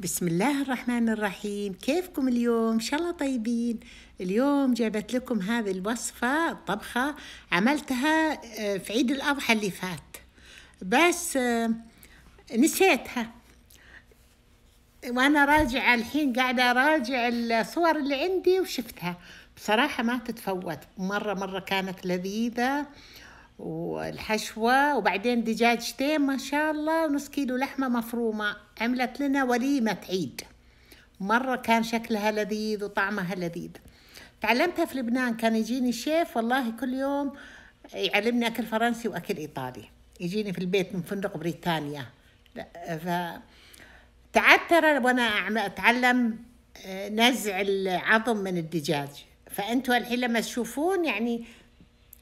بسم الله الرحمن الرحيم كيفكم اليوم ان شاء الله طيبين اليوم جابت لكم هذه الوصفة الطبخة عملتها آه، في عيد الأضحى اللي فات بس آه، نسيتها وأنا راجعة الحين قاعدة أراجع الصور اللي عندي وشفتها بصراحة ما تتفوت مرة مرة كانت لذيذة والحشوة وبعدين دجاجتين ما شاء الله ونص كيلو لحمة مفرومة عملت لنا وليمة عيد مرة كان شكلها لذيذ وطعمها لذيذ تعلمتها في لبنان كان يجيني شيف والله كل يوم يعلمني أكل فرنسي وأكل إيطالي يجيني في البيت من فندق بريتانيا ف تعبت وانا اتعلم آه، نزع العظم من الدجاج فانتوا الحين لما تشوفون يعني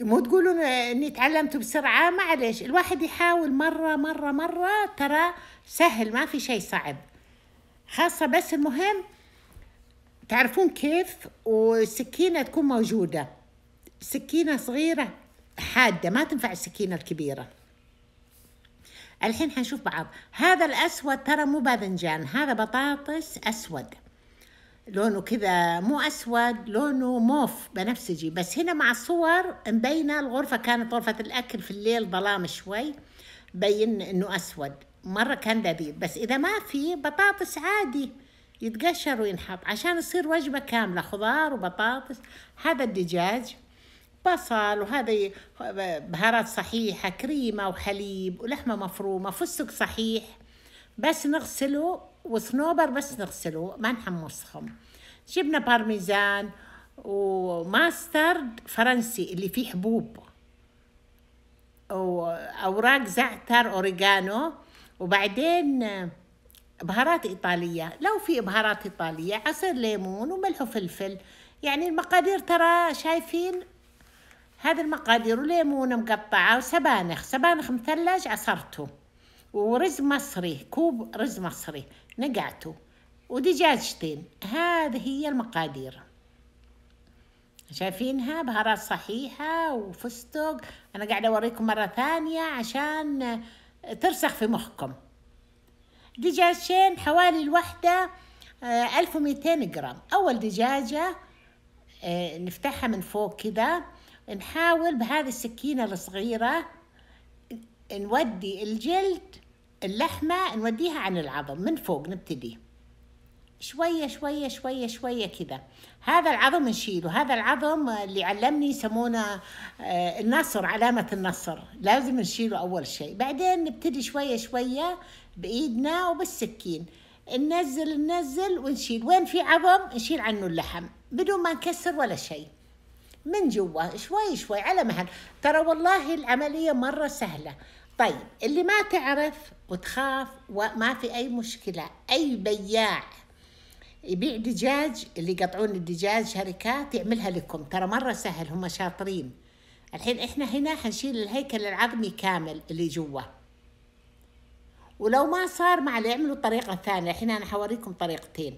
مو تقولون اني تعلمت بسرعه معليش الواحد يحاول مره مره مره ترى سهل ما في شيء صعب خاصه بس المهم تعرفون كيف والسكينه تكون موجوده سكينه صغيره حاده ما تنفع السكينه الكبيره الحين حنشوف بعض هذا الاسود ترى مو باذنجان هذا بطاطس اسود لونه كذا مو اسود لونه موف بنفسجي بس هنا مع الصور مبينه الغرفه كانت غرفه الاكل في الليل ظلام شوي بين انه اسود مره كان لذيذ بس اذا ما في بطاطس عادي يتقشر وينحط عشان يصير وجبه كامله خضار وبطاطس هذا الدجاج بصل وهذه بهارات صحيحه كريمه وحليب ولحمه مفرومه فستق صحيح بس نغسله وصنوبر بس نغسله ما نحمصهم جبنا بارميزان وماسترد فرنسي اللي فيه حبوب وأوراق زعتر أوريجانو وبعدين بهارات إيطالية لو في بهارات إيطالية عصير ليمون وملح وفلفل يعني المقادير ترى شايفين هذه المقادير وليمونة مقطعة وسبانخ سبانخ مثلج عصرته ورز مصري كوب رز مصري نقعته ودجاجتين هذه هي المقادير شايفينها بهارات صحيحة وفستق أنا قاعدة أوريكم مرة ثانية عشان ترسخ في مخكم دجاجتين حوالي الوحدة آه، ألف ومئتين جرام أول دجاجة آه، نفتحها من فوق كذا نحاول بهذه السكينة الصغيرة نودي الجلد اللحمة نوديها عن العظم من فوق نبتدي شوية شوية شوية شوية كذا هذا العظم نشيله هذا العظم اللي علمني يسمونه آه، النصر علامة النصر لازم نشيله أول شيء بعدين نبتدي شوية شوية بإيدنا وبالسكين ننزل ننزل ونشيل وين في عظم نشيل عنه اللحم بدون ما نكسر ولا شيء من جوا شوي شوي على مهل ترى والله العملية مرة سهلة طيب اللي ما تعرف وتخاف وما في أي مشكلة أي بياع يبيع دجاج اللي يقطعون الدجاج شركات يعملها لكم ترى مرة سهل هم شاطرين الحين احنا هنا حنشيل الهيكل العظمي كامل اللي جوا ولو ما صار مع اللي يعملوا طريقة ثانية الحين انا حوريكم طريقتين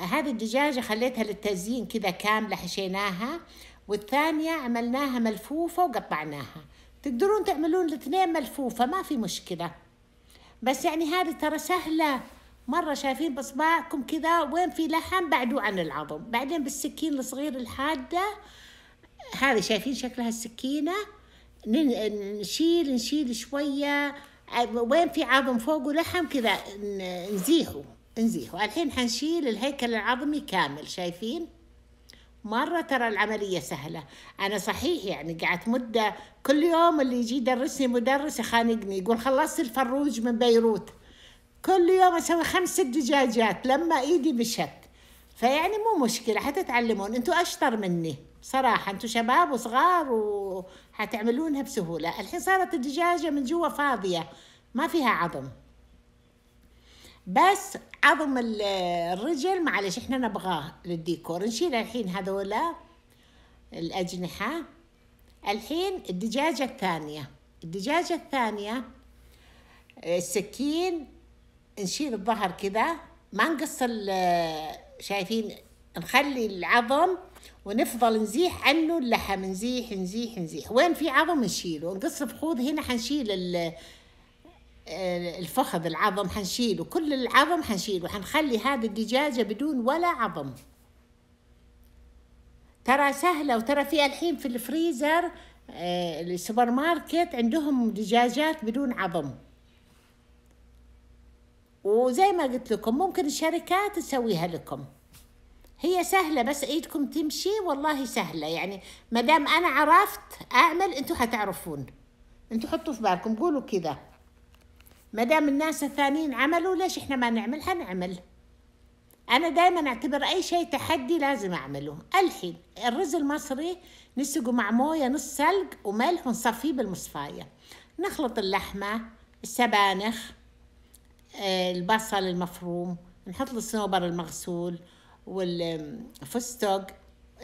هذه الدجاجة خليتها للتزيين كذا كاملة حشيناها والثانية عملناها ملفوفة وقطعناها تقدرون تعملون الاثنين ملفوفة ما في مشكلة بس يعني هذه ترى سهلة مرة شايفين بصباعكم كذا وين في لحم بعدوا عن العظم بعدين بالسكين الصغير الحادة هذه شايفين شكلها السكينة نشيل نشيل شوية وين في عظم فوق ولحم كذا نزيحه نزيحه الحين حنشيل الهيكل العظمي كامل شايفين مرة ترى العملية سهلة أنا صحيح يعني قعدت مدة كل يوم اللي يجي يدرسني مدرس يخانقني يقول خلصت الفروج من بيروت كل يوم أسوي خمس دجاجات لما إيدي مشت فيعني مو مشكلة حتتعلمون أنتوا أشطر مني صراحة أنتوا شباب وصغار وحتعملونها بسهولة الحين صارت الدجاجة من جوا فاضية ما فيها عظم بس عظم الرجل معلش احنا نبغاه للديكور نشيل الحين هذولا الأجنحة الحين الدجاجة الثانية الدجاجة الثانية السكين نشيل الظهر كذا ما نقص شايفين نخلي العظم ونفضل نزيح عنه اللحم نزيح نزيح نزيح وين في عظم نشيله نقص الفخوذ هنا حنشيل آه، الفخذ العظم حنشيله كل العظم حنشيله حنخلي هذه الدجاجة بدون ولا عظم ترى سهلة وترى فيها الحين في الفريزر آه، السوبر ماركت عندهم دجاجات بدون عظم وزي ما قلت لكم ممكن الشركات تسويها لكم هي سهلة بس ايدكم تمشي والله سهلة يعني ما دام انا عرفت اعمل انتوا حتعرفون انتوا حطوا في بالكم قولوا كذا ما دام الناس الثانيين عملوا ليش احنا ما نعمل هنعمل انا دائما اعتبر اي شيء تحدي لازم اعمله الحين الرز المصري نسقه مع مويه نص سلق وملح ونصفيه بالمصفايه نخلط اللحمه السبانخ آه، البصل المفروم نحط الصنوبر المغسول والفستق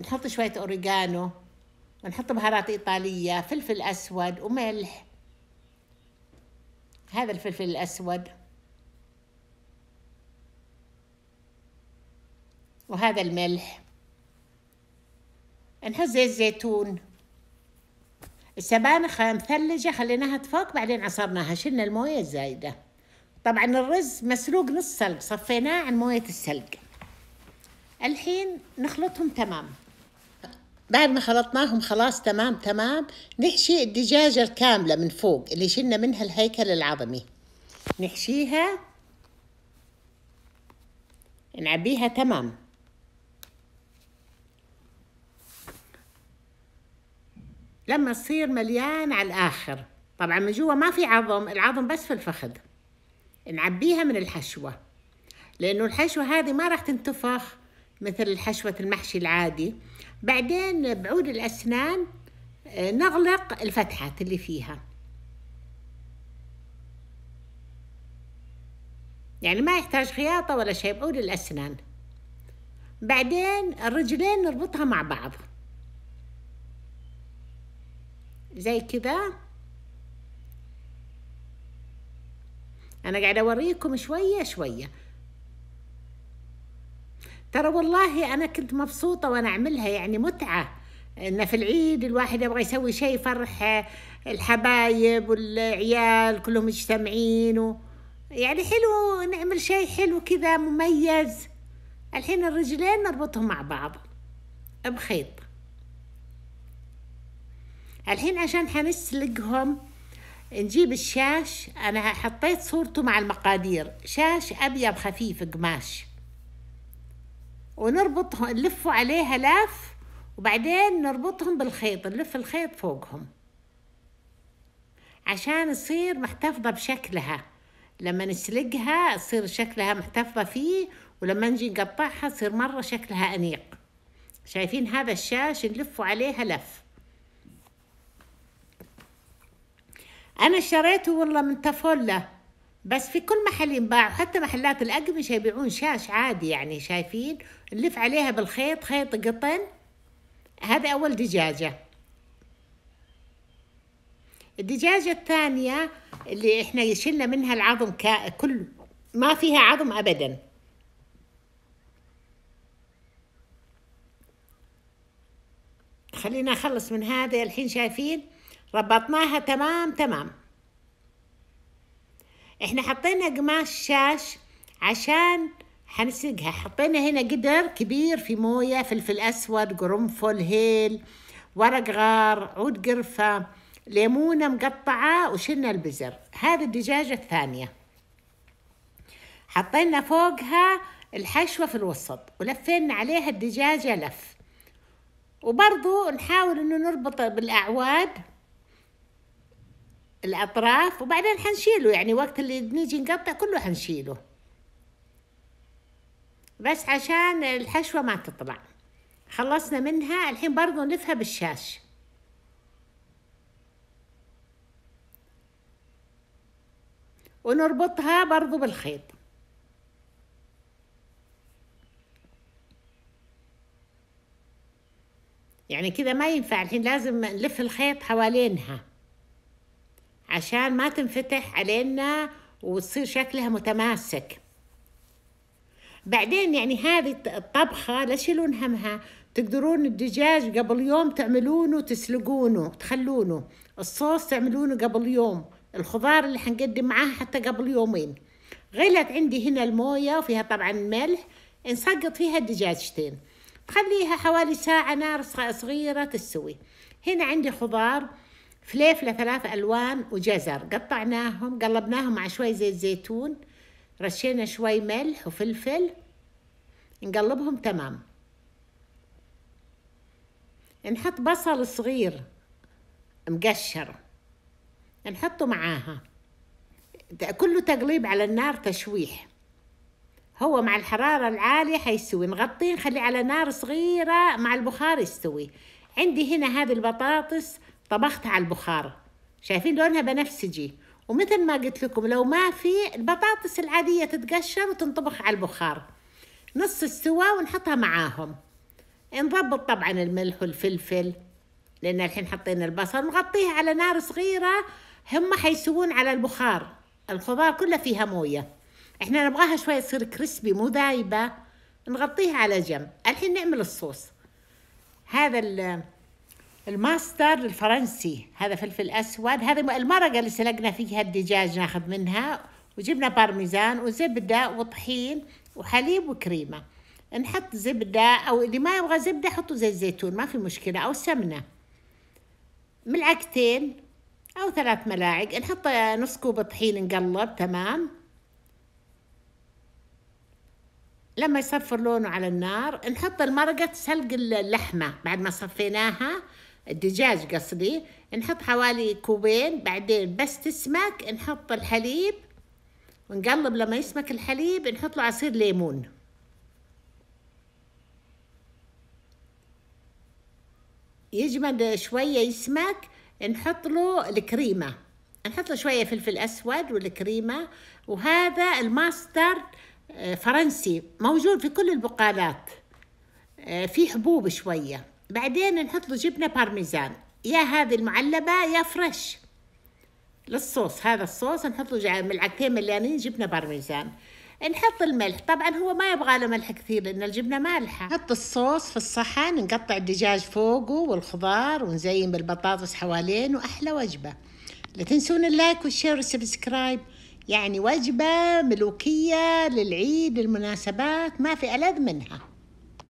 نحط شويه اوريجانو ونحط بهارات ايطاليه فلفل اسود وملح هذا الفلفل الأسود وهذا الملح نحط الزيتون السبانخة السبانخ مثلجة خليناها تفوق بعدين عصرناها شلنا الموية الزايدة طبعا الرز مسلوق نص سلق صفيناه عن موية السلق الحين نخلطهم تمام بعد ما خلطناهم خلاص تمام تمام نحشي الدجاجة الكاملة من فوق اللي شلنا منها الهيكل العظمي نحشيها نعبيها تمام لما تصير مليان على الآخر طبعا من جوا ما في عظم العظم بس في الفخذ نعبيها من الحشوة لأنه الحشوة هذه ما راح تنتفخ مثل حشوة المحشي العادي بعدين بعود الأسنان آه، نغلق الفتحات اللي فيها يعني ما يحتاج خياطة ولا شيء بعود الأسنان بعدين الرجلين نربطها مع بعض زي كذا أنا قاعدة أوريكم شوية شوية ترى والله أنا كنت مبسوطة وأنا أعملها يعني متعة إن في العيد الواحد يبغى يسوي شيء فرحة الحبايب والعيال كلهم مجتمعين و... يعني حلو نعمل شيء حلو كذا مميز الحين الرجلين نربطهم مع بعض بخيط الحين عشان حنسلقهم نجيب الشاش أنا حطيت صورته مع المقادير شاش أبيض خفيف قماش ونربطهم نلفه عليها لف وبعدين نربطهم بالخيط نلف الخيط فوقهم عشان تصير محتفظة بشكلها لما نسلقها تصير شكلها محتفظة فيه ولما نجي نقطعها تصير مرة شكلها أنيق شايفين هذا الشاش نلفه عليها لف أنا شريته والله من تفولة بس في كل محل ينباع حتى محلات الأقمشة يبيعون شاش عادي يعني شايفين نلف عليها بالخيط خيط قطن هذا أول دجاجة الدجاجة الثانية اللي احنا شلنا منها العظم كل ما فيها عظم أبدا خلينا أخلص من هذا الحين شايفين ربطناها تمام تمام احنا حطينا قماش شاش عشان حنسقها حطينا هنا قدر كبير في موية فلفل أسود قرنفل هيل ورق غار عود قرفة ليمونة مقطعة وشلنا البزر هذه الدجاجة الثانية حطينا فوقها الحشوة في الوسط ولفينا عليها الدجاجة لف وبرضو نحاول انه نربط بالاعواد الأطراف وبعدين حنشيله يعني وقت اللي بنيجي نقطع كله حنشيله بس عشان الحشوة ما تطلع خلصنا منها الحين برضو نلفها بالشاش ونربطها برضو بالخيط يعني كذا ما ينفع الحين لازم نلف الخيط حوالينها عشان ما تنفتح علينا وتصير شكلها متماسك بعدين يعني هذه الطبخة لا تشيلون همها تقدرون الدجاج قبل يوم تعملونه تسلقونه تخلونه الصوص تعملونه قبل يوم الخضار اللي حنقدم معاه حتى قبل يومين غلت عندي هنا الموية وفيها طبعا ملح نسقط فيها الدجاجتين تخليها حوالي ساعة نار صغيرة تستوي هنا عندي خضار فليفله ثلاث الوان وجزر قطعناهم قلبناهم مع شوي زيت زيتون رشينا شوي ملح وفلفل نقلبهم تمام نحط بصل صغير مقشر نحطه معاها كله تقليب على النار تشويح هو مع الحرارة العالية حيستوي نغطيه نخليه على نار صغيرة مع البخار يستوي عندي هنا هذه البطاطس طبختها على البخار شايفين لونها بنفسجي ومثل ما قلت لكم لو ما في البطاطس العادية تتقشر وتنطبخ على البخار نص استوى ونحطها معاهم نضبط طبعا الملح والفلفل لأن الحين حطينا البصل نغطيها على نار صغيرة هم حيسوون على البخار الخضار كلها فيها موية احنا نبغاها شوية تصير كريسبي مو ذايبة نغطيها على جنب الحين نعمل الصوص هذا الماستر الفرنسي هذا فلفل أسود هذه المرقة اللي سلقنا فيها الدجاج ناخذ منها وجبنا بارميزان وزبدة وطحين وحليب وكريمة نحط زبدة أو اللي ما يبغى زبدة حطوا زيت زيتون ما في مشكلة أو سمنة ملعقتين أو ثلاث ملاعق نحط نص كوب طحين نقلب تمام لما يصفر لونه على النار نحط المرقة تسلق اللحمة بعد ما صفيناها الدجاج قصدي نحط حوالي كوبين بعدين بس تسمك نحط الحليب ونقلب لما يسمك الحليب نحط له عصير ليمون يجمد شوية يسمك نحط له الكريمة نحط له شوية فلفل أسود والكريمة وهذا الماستر آه، فرنسي موجود في كل البقالات آه، في حبوب شويه بعدين نحط له جبنه بارميزان يا هذه المعلبه يا فريش للصوص هذا الصوص نحط له ملعقتين مليانين جبنه بارميزان نحط الملح طبعا هو ما يبغى له ملح كثير لان الجبنه مالحه نحط الصوص في الصحن نقطع الدجاج فوقه والخضار ونزين بالبطاطس حوالين واحلى وجبه لا تنسون اللايك والشير والسبسكرايب يعني وجبه ملوكيه للعيد للمناسبات ما في الذ منها